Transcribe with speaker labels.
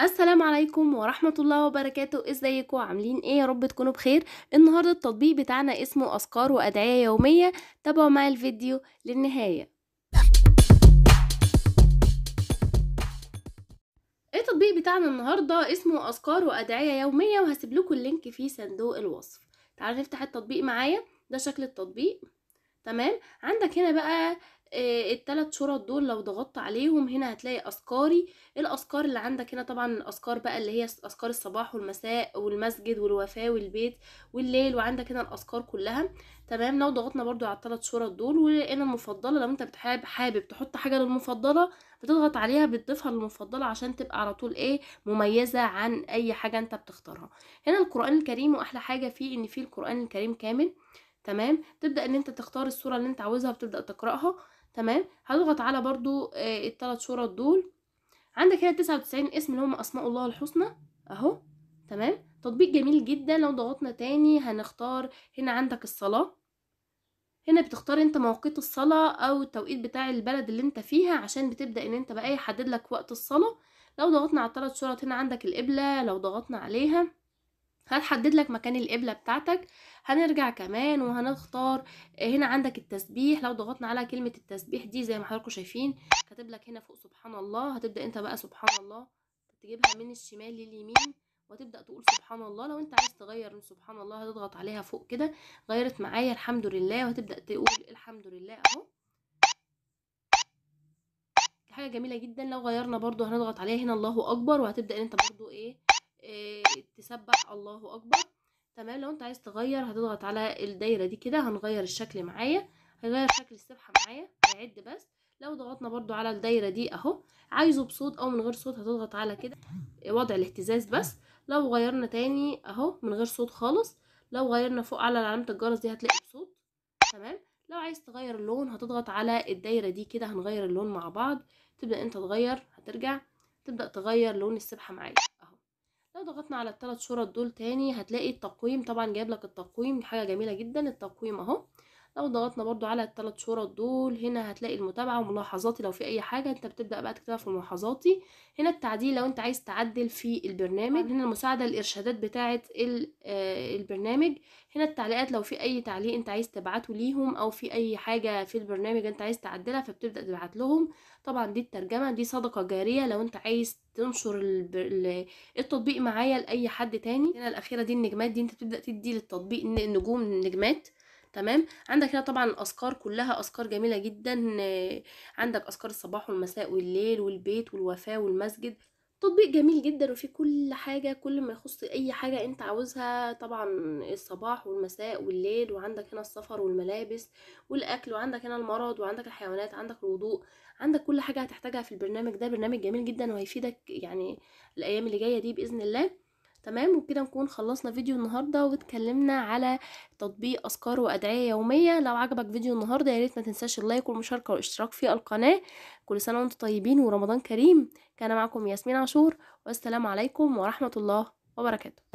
Speaker 1: السلام عليكم ورحمة الله وبركاته ازيكم عاملين ايه يا رب تكونوا بخير النهاردة التطبيق بتاعنا اسمه اذكار وادعية يومية تابعوا معي الفيديو للنهاية إيه التطبيق بتاعنا النهاردة اسمه اذكار وادعية يومية وهسيب لكم اللينك في صندوق الوصف تعالوا نفتح التطبيق معايا ده شكل التطبيق تمام عندك هنا بقى آه، التلات شرط دول لو ضغطت عليهم هنا هتلاقي أذكاري الأذكار اللي عندك هنا طبعا الأذكار بقى اللي هي أذكار الصباح والمساء والمسجد والوفاة والبيت والليل وعندك هنا الأذكار كلها تمام لو ضغطنا برضو على التلات شرط دول ولقينا المفضلة لو انت بتحب حابب تحط حاجة للمفضلة بتضغط عليها بتضيفها للمفضلة عشان تبقى على طول ايه مميزة عن أي حاجة انت بتختارها هنا القرآن الكريم وأحلى حاجة فيه إن فيه القرآن الكريم كامل تمام تبدا ان انت تختار الصوره اللي انت عاوزها وتبدا تقراها تمام هضغط على برضو آه الثلاث شرط دول عندك هنا 99 اسم اللي هم اسماء الله الحسنى اهو تمام تطبيق جميل جدا لو ضغطنا تاني هنختار هنا عندك الصلاه هنا بتختار انت مواقيت الصلاة او التوقيت بتاع البلد اللي انت فيها عشان بتبدأ ان انت بقى يحدد إيه، لك وقت الصلاة لو ضغطنا على الثلاث شرط هنا عندك القبلة لو ضغطنا عليها هنحدد لك مكان القبلة بتاعتك هنرجع كمان وهنختار آه، هنا عندك التسبيح لو ضغطنا على كلمة التسبيح دي زي ما حضراتكم شايفين كاتب لك هنا فوق سبحان الله هتبدأ انت بقى سبحان الله تجيبها من الشمال لليمين وتبدأ تقول سبحان الله لو انت عايز تغير من سبحان الله هتضغط عليها فوق كده غيرت معايا الحمد لله وهتبدأ تقول الحمد لله اهو حاجة جميلة جدا لو غيرنا برضو هنضغط عليها هنا الله اكبر وهتبدأ انت برضو ايه آه، تسبح الله اكبر تمام لو انت عايز تغير هتضغط على الدايره دي كده هنغير الشكل معايا هنغير شكل السبحه معايا هيعد بس لو ضغطنا برضو على الدايره دي اهو عايزه بصوت او من غير صوت هتضغط على كده وضع الاهتزاز بس لو غيرنا تاني اهو من غير صوت خالص لو غيرنا فوق على علامه الجرس دي هتلاقي بصوت تمام لو عايز تغير اللون هتضغط على الدايره دي كده هنغير اللون مع بعض تبدا انت تغير هترجع تبدا تغير لون السبحه معايا لو ضغطنا على الثلاث شرط دول تاني هتلاقي التقويم طبعا جايب لك التقويم حاجه جميله جدا التقويم اهو لو ضغطنا برضو على الثلاث شهور دول هنا هتلاقي المتابعه وملاحظاتي لو في اي حاجه انت بتبدا بقى تكتبها في ملاحظاتي هنا التعديل لو انت عايز تعدل في البرنامج هنا المساعده الارشادات بتاعه آه، البرنامج هنا التعليقات لو في اي تعليق انت عايز تبعته ليهم او في اي حاجه في البرنامج انت عايز تعدلها فبتبدا تبعت لهم طبعا دي الترجمه دي صدقه جاريه لو انت عايز تنشر التطبيق معايا لاي حد تاني هنا الاخيره دي النجمات دي انت بتبدا تدي للتطبيق نجوم نجمات تمام عندك هنا طبعا الاذكار كلها اذكار جميله جدا عندك اذكار الصباح والمساء والليل والبيت والوفاه والمسجد تطبيق جميل جدا وفيه كل حاجة كل ما يخص أي حاجة أنت عاوزها طبعا الصباح والمساء والليل وعندك هنا السفر والملابس والأكل وعندك هنا المرض وعندك الحيوانات عندك الوضوء عندك كل حاجة هتحتاجها في البرنامج ده برنامج جميل جدا وهيفيدك يعني الأيام اللي جاية دي بإذن الله تمام وبكده نكون خلصنا فيديو النهارده واتكلمنا على تطبيق اذكار وادعيه يوميه لو عجبك فيديو النهارده ياريت ما تنساش اللايك والمشاركه والاشتراك في القناه كل سنه وانتم طيبين ورمضان كريم كان معكم ياسمين عاشور والسلام عليكم ورحمه الله وبركاته